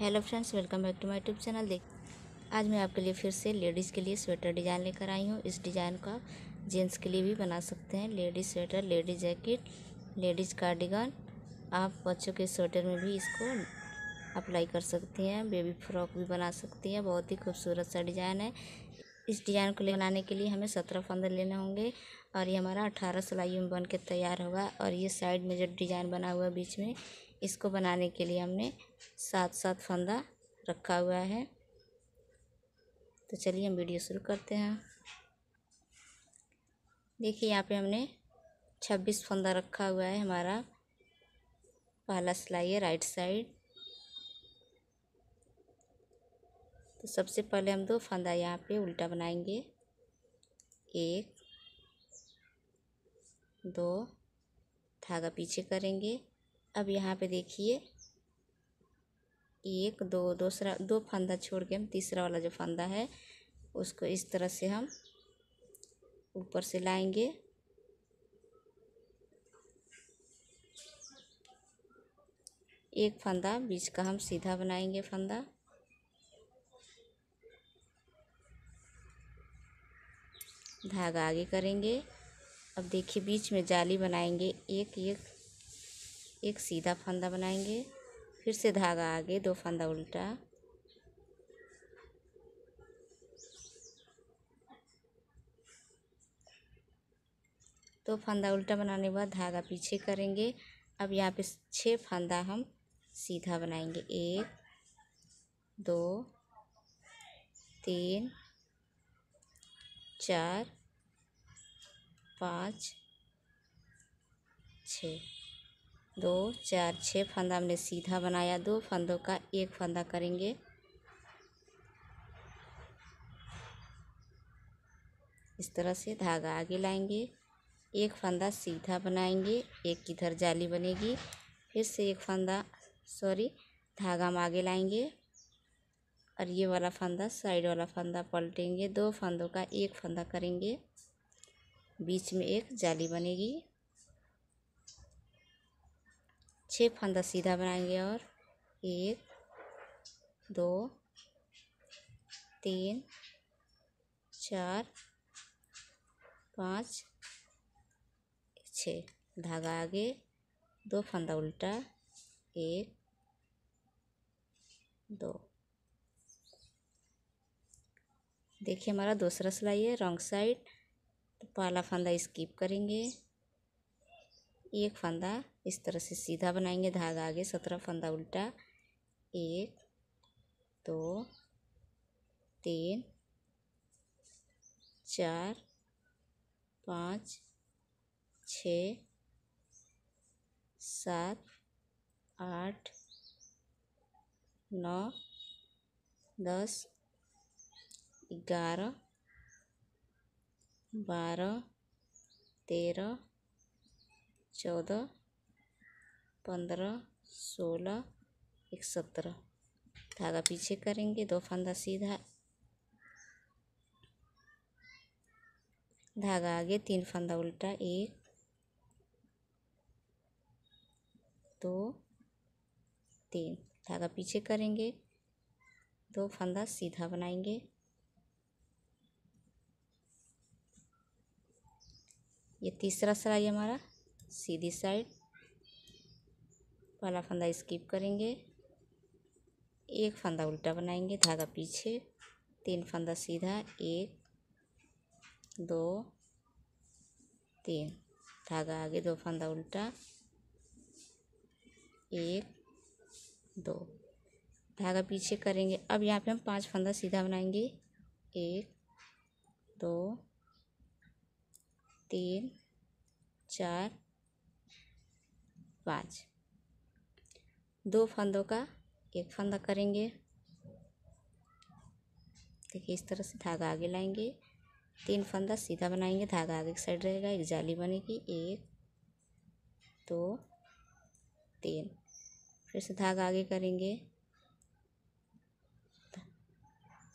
hello friends welcome back to my tube channel देख आज मैं आपके लिए फिर से लेडीज़ के लिए स्वेटर डिज़ाइन लेकर आई हूँ इस डिज़ाइन को आप जेंट्स के लिए भी बना सकते हैं ladies sweater ladies jacket ladies cardigan आप बच्चों के स्वेटर में भी इसको अप्लाई कर सकती हैं बेबी फ्रॉक भी बना सकती हैं बहुत ही खूबसूरत सा डिज़ाइन है इस डिज़ाइन को बनाने के लिए हमें सत्रह फंदे लेने होंगे और ये हमारा अठारह सिलाई में बन के तैयार होगा और ये साइड में जो डिज़ाइन बना हुआ है बीच में इसको बनाने के लिए हमने सात सात फंदा रखा हुआ है तो चलिए हम वीडियो शुरू करते हैं देखिए यहाँ पे हमने छब्बीस फंदा रखा हुआ है हमारा पहला सिलाई है राइट साइड तो सबसे पहले हम दो फंदा यहाँ पे उल्टा बनाएंगे एक दो धागा पीछे करेंगे अब यहाँ पे देखिए एक दो दूसरा दो फंदा छोड़ के हम तीसरा वाला जो फंदा है उसको इस तरह से हम ऊपर से लाएंगे एक फंदा बीच का हम सीधा बनाएंगे फंदा धागा आगे करेंगे अब देखिए बीच में जाली बनाएंगे एक एक एक सीधा फंदा बनाएंगे फिर से धागा आगे दो फंदा उल्टा तो फंदा उल्टा बनाने के बाद धागा पीछे करेंगे अब यहाँ पे छह फंदा हम सीधा बनाएंगे एक दो तीन चार पाँच छः दो चार छः फंदा हमने सीधा बनाया दो फंदों का एक फंदा करेंगे इस तरह से धागा आगे लाएंगे एक फंदा सीधा बनाएंगे एक इधर जाली बनेगी फिर से एक फंदा सॉरी धागा हम आगे लाएंगे और ये वाला फंदा साइड वाला फंदा पलटेंगे दो फंदों का एक फंदा करेंगे बीच में एक जाली बनेगी छः फंदा सीधा बनाएंगे और एक दो तीन चार पाँच छः धागा आगे दो फंदा उल्टा एक दो देखिए हमारा दूसरा सिलाई है रॉन्ग साइड तो पहला फंदा स्किप करेंगे एक फंदा इस तरह से सीधा बनाएंगे धागा आगे सत्रह फंदा उल्टा एक दो तीन चार पाँच छ सात आठ नौ दस ग्यारह बारह तेरह चौदह पंद्रह सोलह एक सत्रह धागा पीछे करेंगे दो फंदा सीधा धागा आगे तीन फंदा उल्टा एक दो तीन धागा पीछे करेंगे दो फंदा सीधा बनाएंगे ये तीसरा सिलाई हमारा सीधी साइड पहला फंदा स्किप करेंगे एक फंदा उल्टा बनाएंगे धागा पीछे तीन फंदा सीधा एक दो तीन धागा आगे दो फंदा उल्टा एक दो धागा पीछे करेंगे अब यहाँ पे हम पांच फंदा सीधा बनाएंगे एक दो तीन चार पाँच दो फंदों का एक फंदा करेंगे देखिए इस तरह से धागा आगे लाएंगे तीन फंदा सीधा बनाएंगे धागा आगे की साइड रहेगा एक जाली बनेगी एक दो तीन फिर से धागा आगे करेंगे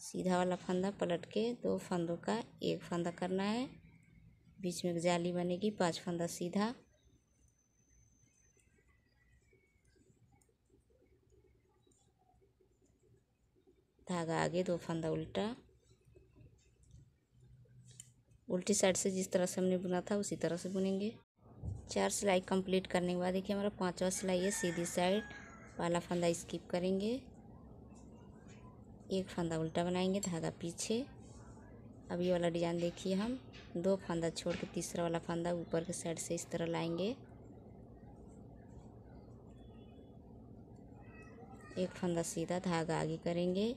सीधा वाला फंदा पलट के दो फंदों का एक फंदा करना है बीच में एक जाली बनेगी पांच फंदा सीधा धागा आगे दो फंदा उल्टा उल्टी साइड से जिस तरह से हमने बुना था उसी तरह से बुनेंगे चार सिलाई कंप्लीट करने के बाद देखिए हमारा पांचवा सिलाई है सीधी साइड पहला फंदा स्किप करेंगे एक फंदा उल्टा बनाएंगे धागा पीछे अब ये वाला डिज़ाइन देखिए हम दो फंदा छोड़ के तीसरा वाला फंदा ऊपर के साइड से इस तरह लाएंगे एक फंदा सीधा धागा आगे करेंगे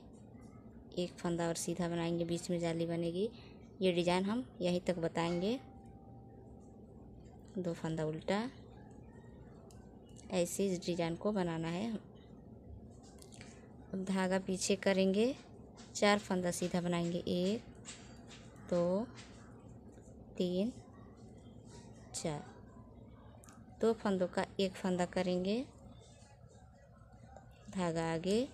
एक फंदा और सीधा बनाएंगे बीच में जाली बनेगी ये डिज़ाइन हम यहीं तक बताएंगे दो फंदा उल्टा ऐसे इस डिज़ाइन को बनाना है अब धागा पीछे करेंगे चार फंदा सीधा बनाएंगे एक दो तीन चार दो फंदों का एक फंदा करेंगे धागा आगे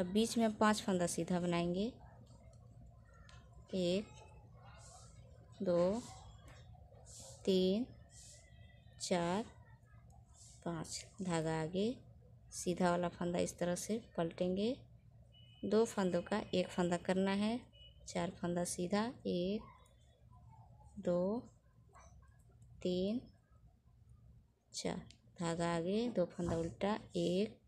अब बीच में पांच फंदा सीधा बनाएंगे एक दो तीन चार पाँच धागा आगे सीधा वाला फंदा इस तरह से पलटेंगे दो फंदों का एक फंदा करना है चार फंदा सीधा एक दो तीन चार धागा आगे दो फंदा उल्टा एक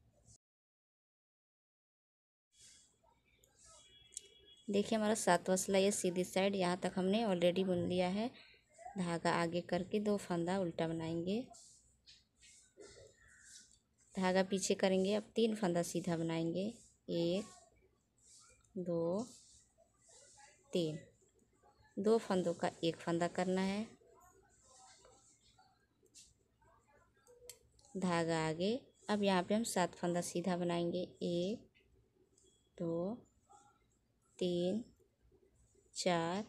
देखिए हमारा सातवा सिलाई है सीधी साइड यहाँ तक हमने ऑलरेडी बुन लिया है धागा आगे करके दो फंदा उल्टा बनाएंगे धागा पीछे करेंगे अब तीन फंदा सीधा बनाएंगे एक दो तीन दो फंदों का एक फंदा करना है धागा आगे अब यहाँ पे हम सात फंदा सीधा बनाएंगे एक दो तीन चार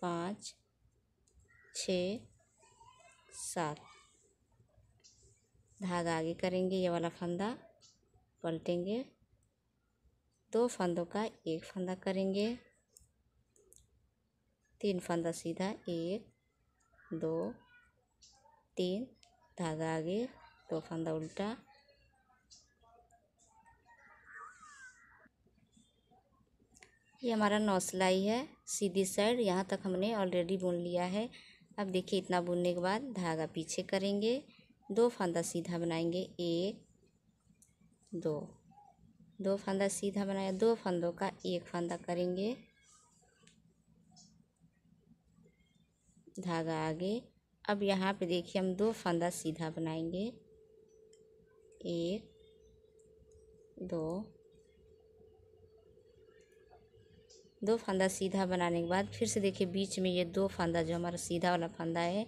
पाँच छ सात धागा आगे करेंगे ये वाला फंदा पलटेंगे दो फंदों का एक फंदा करेंगे तीन फंदा सीधा एक दो तीन धागा आगे दो फंदा उल्टा ये हमारा नौ सिलाई है सीधी साइड यहाँ तक हमने ऑलरेडी बुन लिया है अब देखिए इतना बुनने के बाद धागा पीछे करेंगे दो फंदा सीधा बनाएंगे एक दो दो फंदा सीधा बनाया दो फंदों का एक फंदा करेंगे धागा आगे अब यहाँ पे देखिए हम दो फंदा सीधा बनाएंगे एक दो दो फंदा सीधा बनाने के बाद फिर से देखिए बीच में ये दो फंदा जो हमारा सीधा वाला फंदा है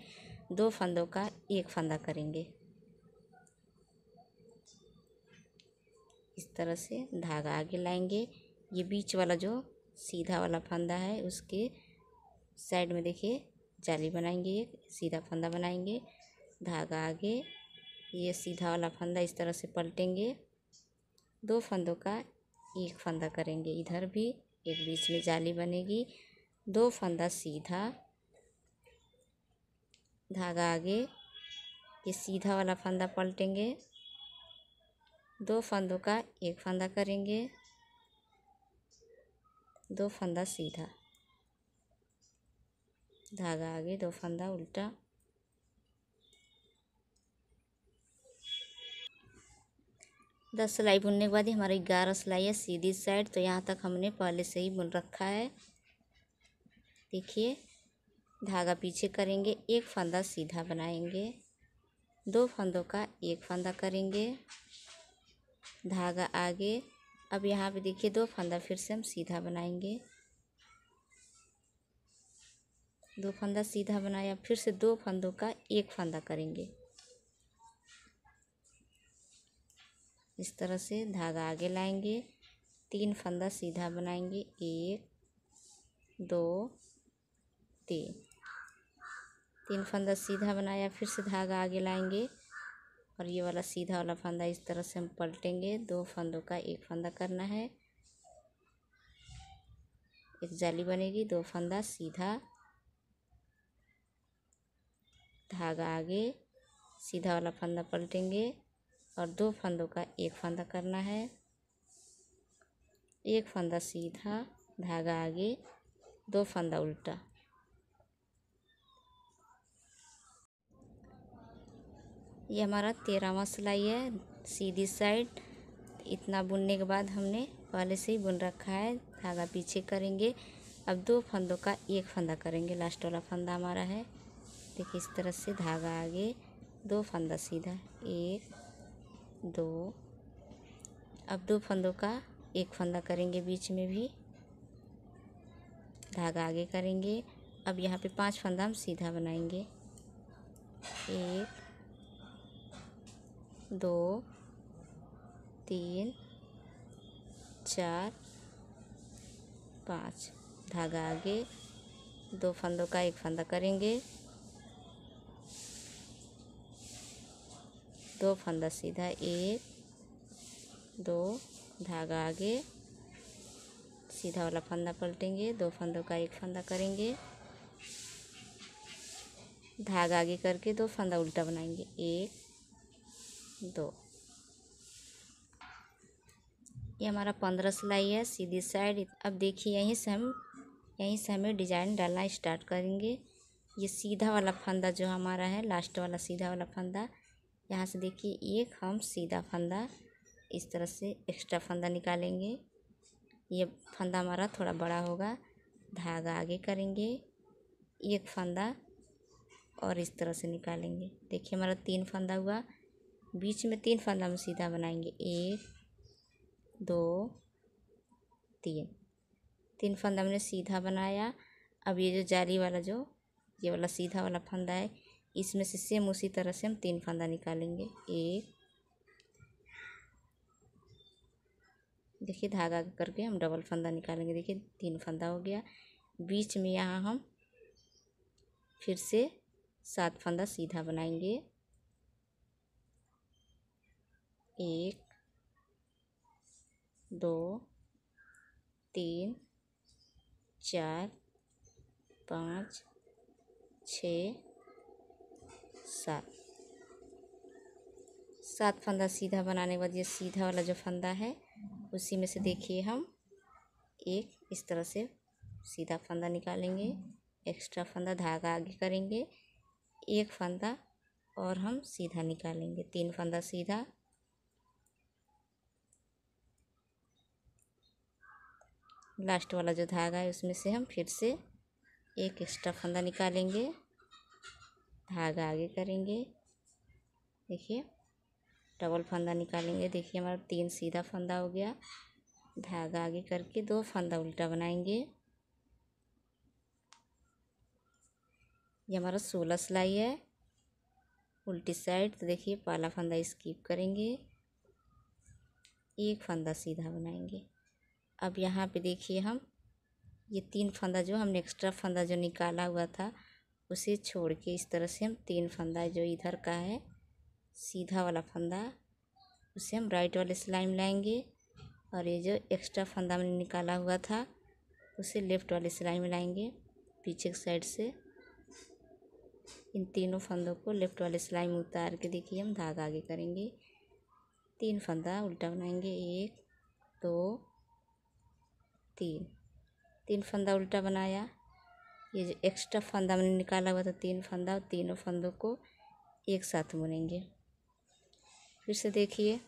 दो फंदों का एक फंदा करेंगे इस तरह से धागा आगे लाएंगे ये बीच वाला जो सीधा वाला फंदा है उसके साइड में देखिए जाली बनाएंगे एक सीधा फंदा बनाएंगे धागा आगे ये सीधा वाला फंदा इस तरह से पलटेंगे दो फंदों का एक फंदा करेंगे इधर भी एक बीच में जाली बनेगी दो फंदा सीधा धागा आगे ये सीधा वाला फंदा पलटेंगे दो फंदों का एक फंदा करेंगे दो फंदा सीधा धागा आगे दो फंदा उल्टा दस सिलाई बुनने के बाद ही हमारी ग्यारह सिलाई है सीधी साइड तो यहाँ तक हमने पहले से ही बुन रखा है देखिए धागा पीछे करेंगे एक फंदा सीधा बनाएंगे दो फंदों का एक फंदा करेंगे धागा आगे अब यहाँ पे देखिए दो फंदा फिर से हम सीधा बनाएंगे दो फंदा सीधा बनाया फिर से दो फंदों का एक फंदा करेंगे इस तरह से धागा आगे लाएंगे तीन फंदा सीधा बनाएंगे एक दो तीन तीन फंदा सीधा बनाया फिर से धागा आगे लाएंगे और ये वाला सीधा वाला फंदा इस तरह से हम पलटेंगे दो फंदों का एक फंदा करना है एक जाली बनेगी दो फंदा सीधा धागा आगे सीधा वाला फंदा पलटेंगे और दो फंदों का एक फंदा करना है एक फंदा सीधा धागा आगे दो फंदा उल्टा ये हमारा तेरहवा सिलाई है सीधी साइड इतना बुनने के बाद हमने पहले से ही बुन रखा है धागा पीछे करेंगे अब दो फंदों का एक फंदा करेंगे लास्ट वाला फंदा हमारा है देखिए इस तरह से धागा आगे दो फंदा सीधा एक दो अब दो फंदों का एक फंदा करेंगे बीच में भी धागा आगे करेंगे अब यहाँ पे पांच फंदा हम सीधा बनाएंगे एक दो तीन चार पाँच धागा आगे दो फंदों का एक फंदा करेंगे दो फंदा सीधा एक दो धागा आगे सीधा वाला फंदा पलटेंगे दो फंदों का एक फंदा करेंगे धागा आगे करके दो फंदा उल्टा बनाएंगे एक दो ये हमारा पंद्रह सिलाई है सीधी साइड अब देखिए यहीं से हम यहीं से हमें डिजाइन डालना स्टार्ट करेंगे ये सीधा वाला फंदा जो हमारा है लास्ट वाला सीधा वाला फंदा यहाँ से देखिए एक हम सीधा फंदा इस तरह से एक्स्ट्रा फंदा निकालेंगे ये फंदा हमारा थोड़ा बड़ा होगा धागा आगे करेंगे एक फंदा और इस तरह से निकालेंगे देखिए हमारा तीन फंदा हुआ बीच में तीन फंदा हम सीधा बनाएंगे एक दो तीन तीन फंदा हमने सीधा बनाया अब ये जो जाली वाला जो ये वाला सीधा वाला फंदा है इसमें से सेम उसी तरह से हम तीन फंदा निकालेंगे एक देखिए धागा करके हम डबल फंदा निकालेंगे देखिए तीन फंदा हो गया बीच में यहाँ हम फिर से सात फंदा सीधा बनाएंगे एक दो तीन चार पाँच छः सात सात फंदा सीधा बनाने के बाद ये सीधा वाला जो फंदा है उसी में से देखिए हम एक इस तरह से सीधा फंदा निकालेंगे एक्स्ट्रा फंदा धागा आगे करेंगे एक फंदा और हम सीधा निकालेंगे तीन फंदा सीधा लास्ट वाला जो धागा है उसमें से हम फिर से एक एक्स्ट्रा फंदा निकालेंगे धागा आगे करेंगे देखिए डबल फंदा निकालेंगे देखिए हमारा तीन सीधा फंदा हो गया धागा आगे करके दो फंदा उल्टा बनाएंगे ये हमारा सोलह सिलाई है उल्टी साइड तो देखिए पहला फंदा स्किप करेंगे एक फंदा सीधा बनाएंगे अब यहाँ पे देखिए हम ये तीन फंदा जो हमने एक्स्ट्रा फंदा जो निकाला हुआ था उसे छोड़ के इस तरह से हम तीन फंदा जो इधर का है सीधा वाला फंदा उसे हम राइट वाले सिलाई में लाएंगे और ये जो एक्स्ट्रा फंदा मैंने निकाला हुआ था उसे लेफ़्ट वाले सिलाई में लाएंगे पीछे के साइड से इन तीनों फंदों को लेफ़्ट वाले सिलाई में उतार के देखिए हम धागा आगे करेंगे तीन फंदा उल्टा बनाएंगे एक दो तीन तीन फंदा उल्टा बनाया ये जो एक्स्ट्रा फंदा मैंने निकाला हुआ था तीन फंदा तीनों फंदों को एक साथ बुनेंगे फिर से देखिए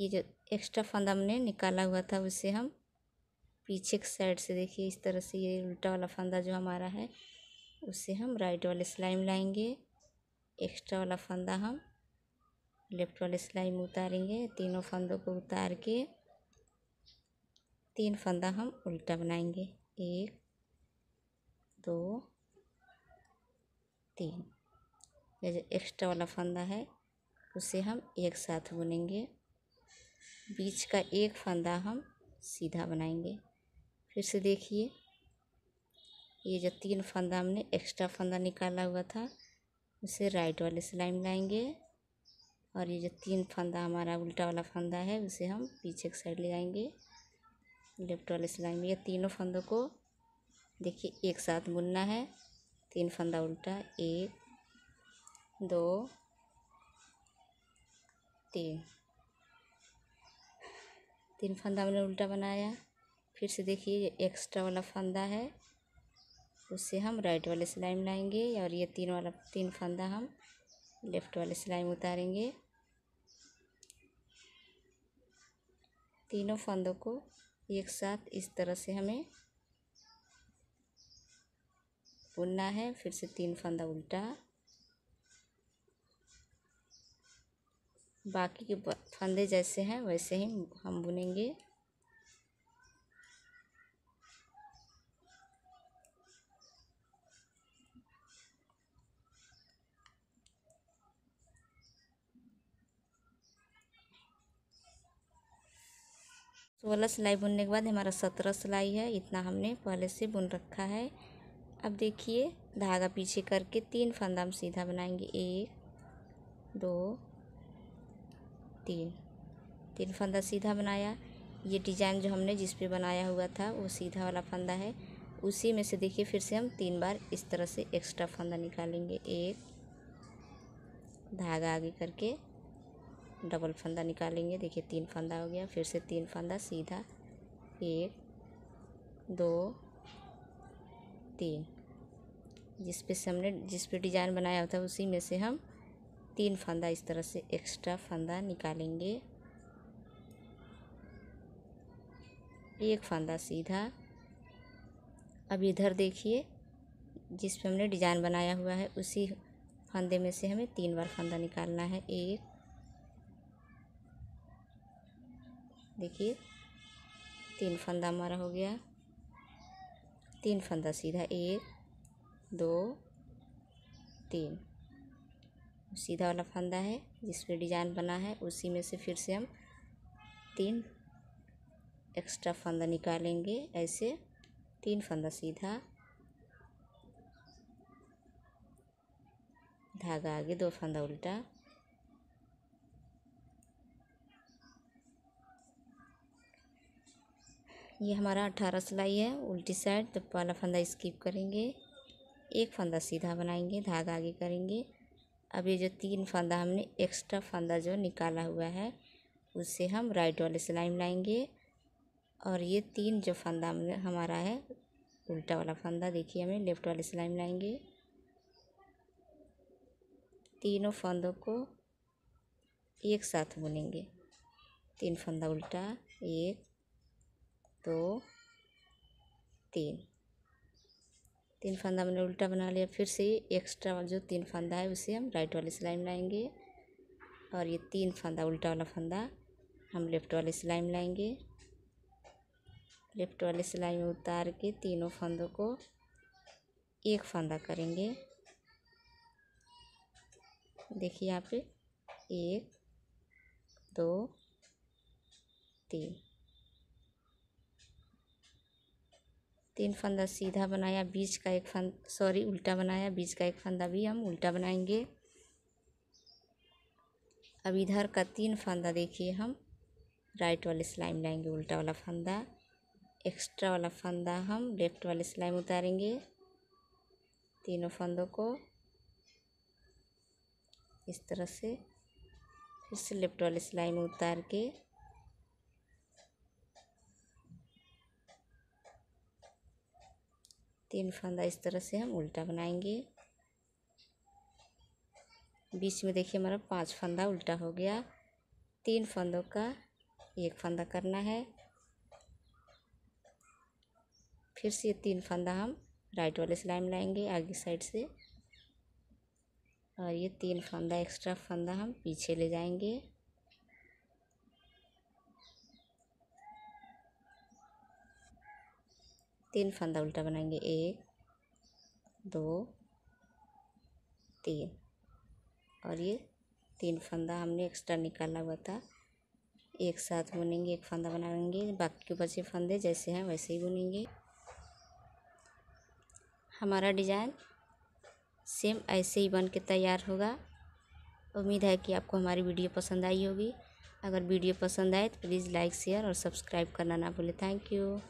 ये जो एक्स्ट्रा फंदा हमने निकाला हुआ था उसे हम पीछे के साइड से देखिए इस तरह से ये उल्टा वाला फंदा जो हमारा है उसे हम राइट वाले सिलाई में लाएंगे एक्स्ट्रा वाला फंदा हम लेफ्ट वाले सिलाई में उतारेंगे तीनों फंदों को उतार के तीन फंदा हम उल्टा बनाएंगे एक दो तीन ये जो एक्स्ट्रा वाला फंदा है उसे हम एक साथ बुनेंगे बीच का एक फंदा हम सीधा बनाएंगे फिर से देखिए ये जो तीन फंदा हमने एक्स्ट्रा फंदा निकाला हुआ था उसे राइट वाले सिलाई में लाएंगे और ये जो तीन फंदा हमारा उल्टा वाला फंदा है उसे हम पीछे एक साइड ले जाएंगे लेफ्ट वाले सिलाई में ये तीनों फंदों को देखिए एक साथ बुनना है तीन फंदा उल्टा एक दो तीन तीन फंदा मैंने उल्टा बनाया फिर से देखिए ये एक्स्ट्रा वाला फंदा है उससे हम राइट वाले सिलाई में लाएंगे और ये तीन वाला तीन फंदा हम लेफ्ट वाले सिलाई में उतारेंगे तीनों फंदों को एक साथ इस तरह से हमें बुनना है फिर से तीन फंदा उल्टा बाकी के फंदे जैसे हैं वैसे ही हम बुनेंगे सोलह सिलाई बुनने के बाद हमारा सत्रह सिलाई है इतना हमने पहले से बुन रखा है अब देखिए धागा पीछे करके तीन फंदा हम सीधा बनाएंगे एक दो तीन तीन फंदा सीधा बनाया ये डिजाइन जो हमने जिस पे बनाया हुआ था वो सीधा वाला फंदा है उसी में से देखिए फिर से हम तीन बार इस तरह से एक्स्ट्रा फंदा निकालेंगे एक धागा आगे करके डबल फंदा निकालेंगे देखिए तीन फंदा हो गया फिर से तीन फंदा सीधा एक दो तीन जिस पे से हमने जिस पे डिज़ाइन बनाया होता है उसी में से हम तीन फंदा इस तरह से एक्स्ट्रा फंदा निकालेंगे एक फंदा सीधा अब इधर देखिए जिस पे हमने डिज़ाइन बनाया हुआ है उसी फंदे में से हमें तीन बार फंदा निकालना है एक देखिए तीन फंदा हमारा हो गया तीन फंदा सीधा एक दो तीन सीधा वाला फंदा है जिसमें डिजाइन बना है उसी में से फिर से हम तीन एक्स्ट्रा फंदा निकालेंगे ऐसे तीन फंदा सीधा धागा आगे दो फंदा उल्टा ये हमारा अट्ठारह सिलाई है उल्टी साइड तो पहला फंदा स्किप करेंगे एक फंदा सीधा बनाएंगे धागा आगे करेंगे अब ये जो तीन फंदा हमने एक्स्ट्रा फंदा जो निकाला हुआ है उससे हम राइट वाले सिलाई में लाएंगे और ये तीन जो फंदा हमारा है उल्टा वाला फंदा देखिए हमें लेफ़्ट वाले सिलाई में लाएंगे तीनों फंदों को एक साथ बुनेंगे तीन फंदा उल्टा एक दो तीन तीन फंदा मैंने उल्टा बना लिया फिर से एक्स्ट्रा जो तीन फंदा है उसे हम राइट वाली सिलाई में लाएंगे और ये तीन फंदा उल्टा वाला फंदा हम लेफ़्ट वाली सिलाई में लाएंगे लेफ़्ट वाली सिलाई में उतार के तीनों फंदों को एक फंदा करेंगे देखिए यहाँ पे एक दो तीन तीन फंदा सीधा बनाया बीच का एक फंद सॉरी उल्टा बनाया बीच का एक फंदा भी हम उल्टा बनाएंगे अब इधर का तीन फंदा देखिए हम राइट वाले में लाएंगे उल्टा वाला फंदा एक्स्ट्रा वाला फंदा हम लेफ्ट वाले सिलाई में उतारेंगे तीनों फंदों को इस तरह से फिर से लेफ्ट वाले सिलाई में उतार के तीन फंदा इस तरह से हम उल्टा बनाएंगे बीच में देखिए हमारा पांच फंदा उल्टा हो गया तीन फंदों का एक फंदा करना है फिर से तीन फंदा हम राइट वाले सिलाई में लाएंगे आगे साइड से और ये तीन फंदा एक्स्ट्रा फंदा हम पीछे ले जाएंगे तीन फंदा उल्टा बनाएंगे एक दो तीन और ये तीन फंदा हमने एक्स्ट्रा निकाला हुआ था एक साथ बुनेंगे एक फंदा बनाएंगे बाकी के बचे फंदे जैसे हैं वैसे ही बुनेंगे हमारा डिज़ाइन सेम ऐसे ही बन के तैयार होगा उम्मीद है कि आपको हमारी वीडियो पसंद आई होगी अगर वीडियो पसंद आए तो प्लीज़ लाइक शेयर और सब्सक्राइब करना ना भूलें थैंक यू